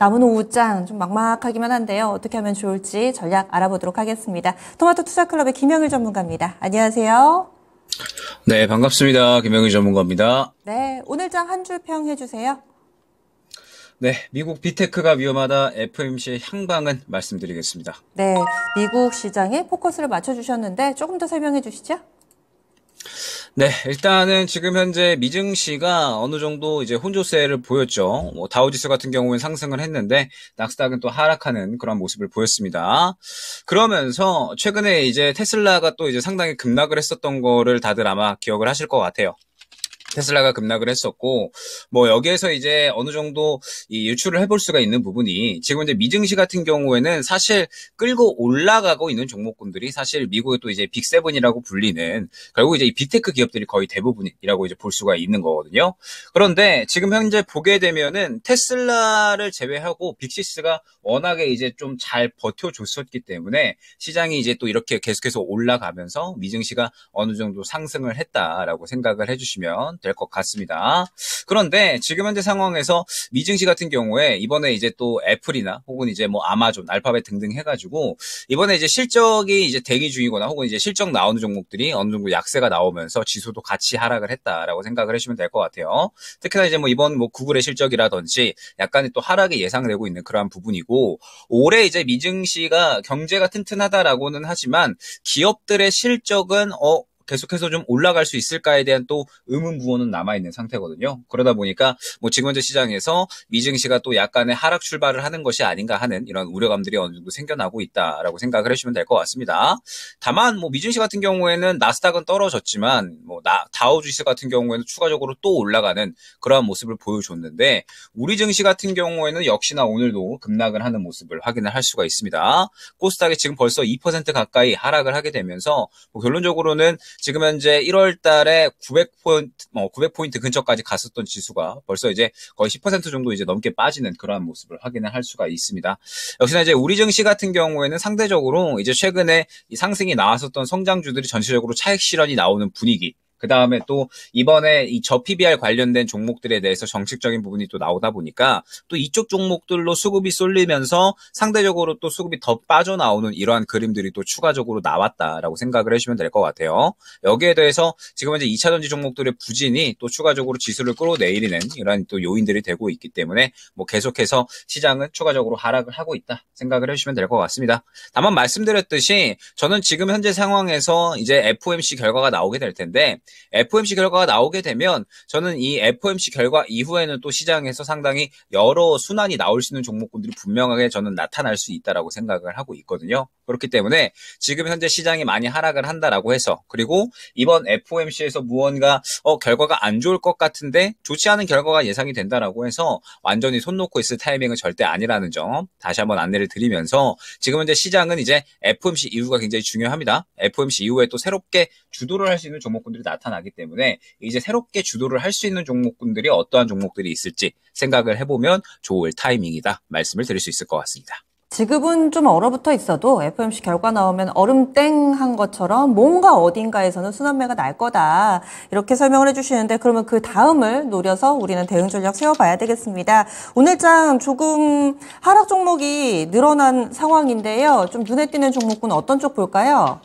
남은 오후장 좀 막막하기만 한데요. 어떻게 하면 좋을지 전략 알아보도록 하겠습니다. 토마토 투자클럽의 김영일 전문가입니다. 안녕하세요. 네, 반갑습니다. 김영일 전문가입니다. 네, 오늘장 한 줄 평해 주세요. 네, 미국 비테크가 위험하다 FMC의 향방은 말씀드리겠습니다. 네, 미국 시장에 포커스를 맞춰 주셨는데 조금 더 설명해 주시죠. 네, 일단은 지금 현재 미증시가 어느 정도 이제 혼조세를 보였죠. 뭐 다우지수 같은 경우는 상승을 했는데 낙스닥은 또 하락하는 그런 모습을 보였습니다. 그러면서 최근에 이제 테슬라가 또 이제 상당히 급락을 했었던 거를 다들 아마 기억을 하실 것 같아요. 테슬라가 급락을 했었고 뭐 여기에서 이제 어느 정도 유출을 해볼 수가 있는 부분이 지금 이제 미증시 같은 경우에는 사실 끌고 올라가고 있는 종목군들이 사실 미국의 또 이제 빅세븐이라고 불리는 결국 이제 이 빅테크 기업들이 거의 대부분이라고 이제 볼 수가 있는 거거든요. 그런데 지금 현재 보게 되면은 테슬라를 제외하고 빅시스가 워낙에 이제 좀 잘 버텨줬었기 때문에 시장이 이제 또 이렇게 계속해서 올라가면서 미증시가 어느 정도 상승을 했다라고 생각을 해주시면 될것 같습니다. 그런데 지금 현재 상황에서 미증시 같은 경우에 이번에 이제 또 애플이나 혹은 이제 뭐 아마존, 알파벳 등등 해가지고 이번에 이제 실적이 이제 대기 중이거나 혹은 이제 실적 나오는 종목들이 어느 정도 약세가 나오면서 지수도 같이 하락을 했다라고 생각을 하시면 될 것 같아요. 특히나 이제 뭐 이번 뭐 구글의 실적이라든지 약간의 또 하락이 예상되고 있는 그러한 부분이고 올해 이제 미증시가 경제가 튼튼하다라고는 하지만 기업들의 실적은 어 계속해서 좀 올라갈 수 있을까에 대한 또 의문부호는 남아있는 상태거든요. 그러다 보니까 뭐 지금 현재 시장에서 미증시가 또 약간의 하락 출발을 하는 것이 아닌가 하는 이런 우려감들이 어느 정도 생겨나고 있다라고 생각을 해주시면 될 것 같습니다. 다만 뭐 미증시 같은 경우에는 나스닥은 떨어졌지만 뭐 나, 다우 주식 같은 경우에는 추가적으로 또 올라가는 그러한 모습을 보여줬는데 우리 증시 같은 경우에는 역시나 오늘도 급락을 하는 모습을 확인을 할 수가 있습니다. 코스닥이 지금 벌써 2% 가까이 하락을 하게 되면서 뭐 결론적으로는 지금 현재 1월 달에 900포인트, 뭐 900포인트 근처까지 갔었던 지수가 벌써 이제 거의 10% 정도 이제 넘게 빠지는 그러한 모습을 확인을 할 수가 있습니다. 역시나 이제 우리 증시 같은 경우에는 상대적으로 이제 최근에 상승이 나왔었던 성장주들이 전체적으로 차익 실현이 나오는 분위기 그 다음에 또 이번에 이저 PBR 관련된 종목들에 대해서 정식적인 부분이 또 나오다 보니까 또 이쪽 종목들로 수급이 쏠리면서 상대적으로 또 수급이 더 빠져나오는 이러한 그림들이 또 추가적으로 나왔다라고 생각을 해주시면 될 것 같아요. 여기에 대해서 지금 현재 2차 전지 종목들의 부진이 또 추가적으로 지수를 끌어내리는 이러한또 요인들이 되고 있기 때문에 뭐 계속해서 시장은 추가적으로 하락을 하고 있다 생각을 해주시면 될 것 같습니다. 다만 말씀드렸듯이 저는 지금 현재 상황에서 이제 FOMC 결과가 나오게 될 텐데 FOMC 결과가 나오게 되면 저는 이 FOMC 결과 이후에는 또 시장에서 상당히 여러 순환이 나올 수 있는 종목군들이 분명하게 저는 나타날 수 있다라고 생각을 하고 있거든요. 그렇기 때문에 지금 현재 시장이 많이 하락을 한다라고 해서 그리고 이번 FOMC에서 무언가 어, 결과가 안 좋을 것 같은데 좋지 않은 결과가 예상이 된다라고 해서 완전히 손 놓고 있을 타이밍은 절대 아니라는 점 다시 한번 안내를 드리면서 지금 현재 시장은 이제 FOMC 이후가 굉장히 중요합니다. FOMC 이후에 또 새롭게 주도를 할 수 있는 종목군들이 나타 나타나기 때문에 이제 새롭게 주도를 할 수 있는 종목군들이 어떠한 종목들이 있을지 생각을 해보면 좋을 타이밍이다 말씀을 드릴 수 있을 것 같습니다. 지급은 좀 얼어붙어 있어도 FOMC 결과 나오면 얼음땡 한 것처럼 뭔가 어딘가에서는 순환매가 날 거다. 이렇게 설명을 해주시는데 그러면 그 다음을 노려서 우리는 대응 전략 세워봐야 되겠습니다. 오늘장 조금 하락 종목이 늘어난 상황인데요. 좀 눈에 띄는 종목군 어떤 쪽 볼까요?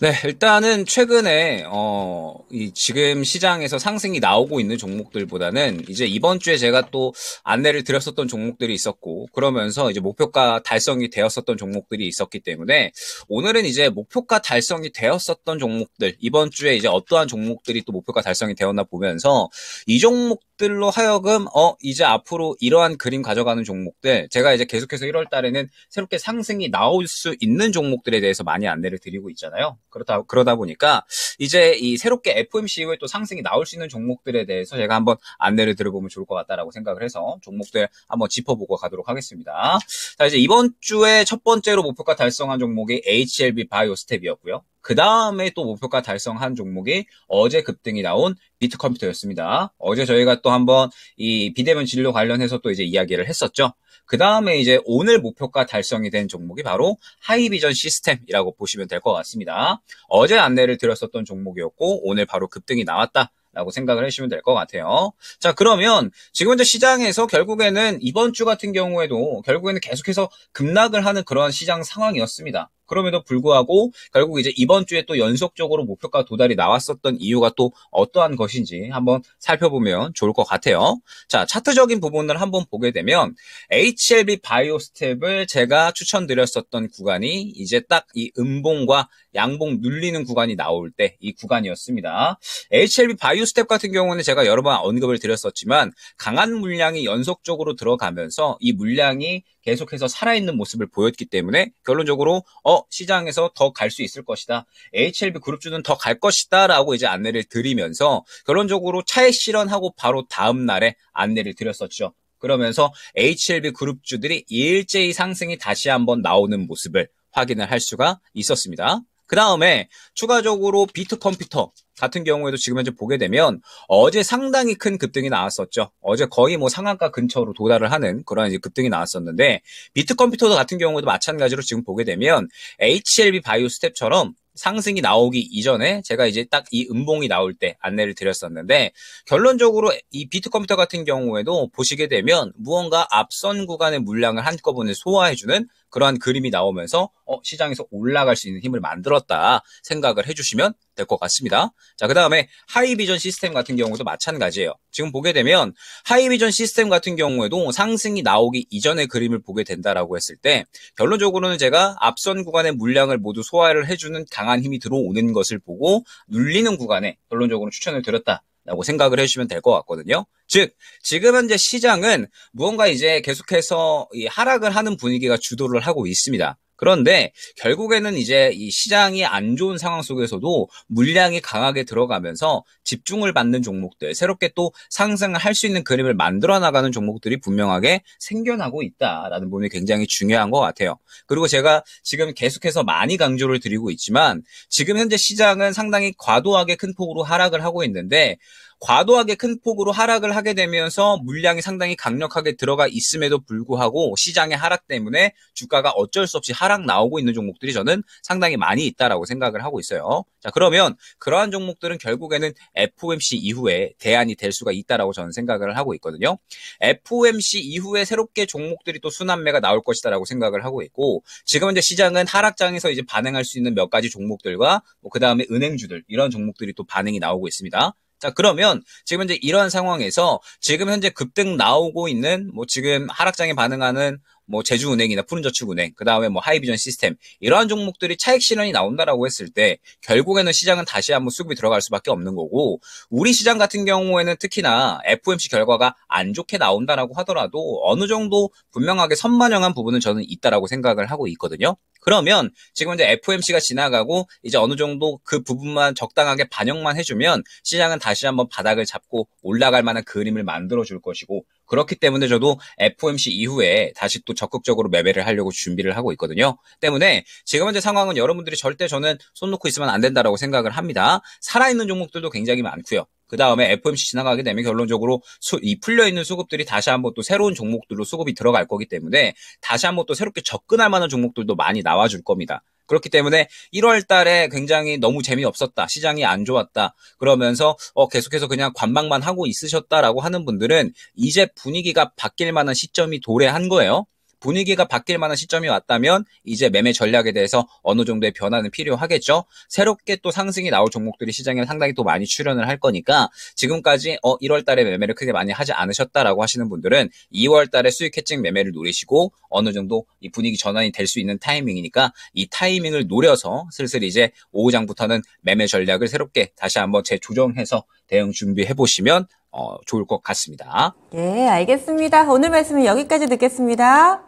네, 일단은 최근에 어, 이 지금 시장에서 상승이 나오고 있는 종목들보다는 이제 이번 주에 제가 또 안내를 드렸었던 종목들이 있었고 그러면서 이제 목표가 달성이 되었었던 종목들이 있었기 때문에 오늘은 이제 목표가 달성이 되었었던 종목들 이번 주에 이제 어떠한 종목들이 또 목표가 달성이 되었나 보면서 이 종목들로 하여금 어 이제 앞으로 이러한 그림 가져가는 종목들 제가 이제 계속해서 1월 달에는 새롭게 상승이 나올 수 있는 종목들에 대해서 많이 안내를 드리고 있잖아요. 되잖아요. 그렇다 그러다 보니까 이제 이 새롭게 f m c 이후에 또 상승이 나올 수 있는 종목들에 대해서 제가 한번 안내를 들어보면 좋을 것 같다라고 생각을 해서 종목들 한번 짚어보고 가도록 하겠습니다. 자 이제 이번 주에 첫 번째로 목표가 달성한 종목이 HLB 바이오스텝이었고요. 그 다음에 또 목표가 달성한 종목이 어제 급등이 나온 비트컴퓨터였습니다. 어제 저희가 또 한번 이 비대면 진료 관련해서 또 이제 이야기를 했었죠. 그 다음에 이제 오늘 목표가 달성이 된 종목이 바로 하이비전 시스템이라고 보시면 될 것 같습니다. 어제 안내를 드렸었던 종목이었고 오늘 바로 급등이 나왔다. 라고 생각을 해주시면 될 것 같아요. 자, 그러면 지금 현재 시장에서 결국에는 이번 주 같은 경우에도 결국에는 계속해서 급락을 하는 그런 시장 상황이었습니다. 그럼에도 불구하고 결국 이제 이번 주에 또 연속적으로 목표가 도달이 나왔었던 이유가 또 어떠한 것인지 한번 살펴보면 좋을 것 같아요. 자, 차트적인 부분을 한번 보게 되면 HLB 바이오스텝을 제가 추천드렸었던 구간이 이제 딱 이 음봉과 양봉 눌리는 구간이 나올 때 이 구간이었습니다. HLB 바이오스텝 같은 경우는 제가 여러 번 언급을 드렸었지만 강한 물량이 연속적으로 들어가면서 이 물량이 계속해서 살아있는 모습을 보였기 때문에 결론적으로 어 시장에서 더 갈 수 있을 것이다. HLB 그룹주는 더 갈 것이다라고 이제 안내를 드리면서 결론적으로 차액 실현하고 바로 다음 날에 안내를 드렸었죠. 그러면서 HLB 그룹주들이 일제히 상승이 다시 한번 나오는 모습을 확인을 할 수가 있었습니다. 그 다음에 추가적으로 비트 컴퓨터 같은 경우에도 지금 현재 보게 되면 어제 상당히 큰 급등이 나왔었죠. 어제 거의 뭐 상한가 근처로 도달을 하는 그런 이제 급등이 나왔었는데 비트 컴퓨터도 같은 경우에도 마찬가지로 지금 보게 되면 HLB 바이오 스텝처럼 상승이 나오기 이전에 제가 이제 딱 이 음봉이 나올 때 안내를 드렸었는데 결론적으로 이 비트컴퓨터 같은 경우에도 보시게 되면 무언가 앞선 구간의 물량을 한꺼번에 소화해주는 그러한 그림이 나오면서 어, 시장에서 올라갈 수 있는 힘을 만들었다 생각을 해주시면 될 것 같습니다. 자, 그 다음에 하이비전 시스템 같은 경우도 마찬가지예요. 지금 보게 되면 하이비전 시스템 같은 경우에도 상승이 나오기 이전의 그림을 보게 된다라고 했을 때 결론적으로는 제가 앞선 구간의 물량을 모두 소화를 해주는 강한 힘이 들어오는 것을 보고 눌리는 구간에 결론적으로 추천을 드렸다. 라고 생각을 해주시면 될 것 같거든요. 즉, 지금 현재 시장은 무언가 이제 계속해서 이 하락을 하는 분위기가 주도를 하고 있습니다. 그런데 결국에는 이제 이 시장이 안 좋은 상황 속에서도 물량이 강하게 들어가면서 집중을 받는 종목들, 새롭게 또 상승을 할 수 있는 그림을 만들어 나가는 종목들이 분명하게 생겨나고 있다라는 부분이 굉장히 중요한 것 같아요. 그리고 제가 지금 계속해서 많이 강조를 드리고 있지만 지금 현재 시장은 상당히 과도하게 큰 폭으로 하락을 하고 있는데 과도하게 큰 폭으로 하락을 하게 되면서 물량이 상당히 강력하게 들어가 있음에도 불구하고 시장의 하락 때문에 주가가 어쩔 수 없이 하락 나오고 있는 종목들이 저는 상당히 많이 있다라고 생각을 하고 있어요. 자, 그러면 그러한 종목들은 결국에는 FOMC 이후에 대안이 될 수가 있다라고 저는 생각을 하고 있거든요. FOMC 이후에 새롭게 종목들이 또 순환매가 나올 것이다라고 생각을 하고 있고 지금 현재 시장은 하락장에서 이제 반응할 수 있는 몇 가지 종목들과 뭐 그다음에 은행주들 이런 종목들이 또 반응이 나오고 있습니다. 자, 그러면 지금 이제 이런 상황에서 지금 현재 급등 나오고 있는 뭐 지금 하락장에 반응하는 뭐 제주은행이나 푸른저축은행, 그 다음에 뭐 하이비전 시스템 이러한 종목들이 차익 실현이 나온다라고 했을 때 결국에는 시장은 다시 한번 수급이 들어갈 수밖에 없는 거고 우리 시장 같은 경우에는 특히나 FOMC 결과가 안 좋게 나온다라고 하더라도 어느 정도 분명하게 선반영한 부분은 저는 있다라고 생각을 하고 있거든요. 그러면 지금 이제 FOMC가 지나가고 이제 어느 정도 그 부분만 적당하게 반영만 해주면 시장은 다시 한번 바닥을 잡고 올라갈 만한 그림을 만들어 줄 것이고 그렇기 때문에 저도 FOMC 이후에 다시 또 적극적으로 매매를 하려고 준비를 하고 있거든요. 때문에 지금 현재 상황은 여러분들이 절대 저는 손 놓고 있으면 안 된다라고 생각을 합니다. 살아있는 종목들도 굉장히 많고요. 그 다음에 FMC 지나가게 되면 결론적으로 수, 이 풀려 있는 수급들이 다시 한번 또 새로운 종목들로 수급이 들어갈 거기 때문에 다시 한번 또 새롭게 접근할 만한 종목들도 많이 나와줄 겁니다. 그렇기 때문에 1월 달에 굉장히 너무 재미없었다. 시장이 안 좋았다. 그러면서 어 계속해서 그냥 관망만 하고 있으셨다라고 하는 분들은 이제 분위기가 바뀔 만한 시점이 도래한 거예요. 분위기가 바뀔 만한 시점이 왔다면 이제 매매 전략에 대해서 어느 정도의 변화는 필요하겠죠. 새롭게 또 상승이 나올 종목들이 시장에 상당히 또 많이 출현을 할 거니까 지금까지 어 1월 달에 매매를 크게 많이 하지 않으셨다라고 하시는 분들은 2월 달에 수익 해칭 매매를 노리시고 어느 정도 이 분위기 전환이 될 수 있는 타이밍이니까 이 타이밍을 노려서 슬슬 이제 오후장부터는 매매 전략을 새롭게 다시 한번 재조정해서 대응 준비해 보시면 어, 좋을 것 같습니다. 예, 알겠습니다. 오늘 말씀은 여기까지 듣겠습니다.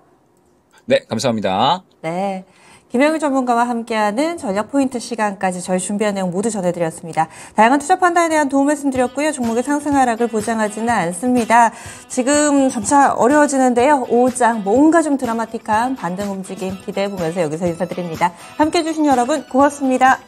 네, 감사합니다. 네. 김영일 전문가와 함께하는 전략 포인트 시간까지 저희 준비한 내용 모두 전해드렸습니다. 다양한 투자 판단에 대한 도움 말씀드렸고요. 종목의 상승 하락을 보장하지는 않습니다. 지금 점차 어려워지는데요. 5장 뭔가 좀 드라마틱한 반등 움직임 기대해보면서 여기서 인사드립니다. 함께해주신 여러분 고맙습니다.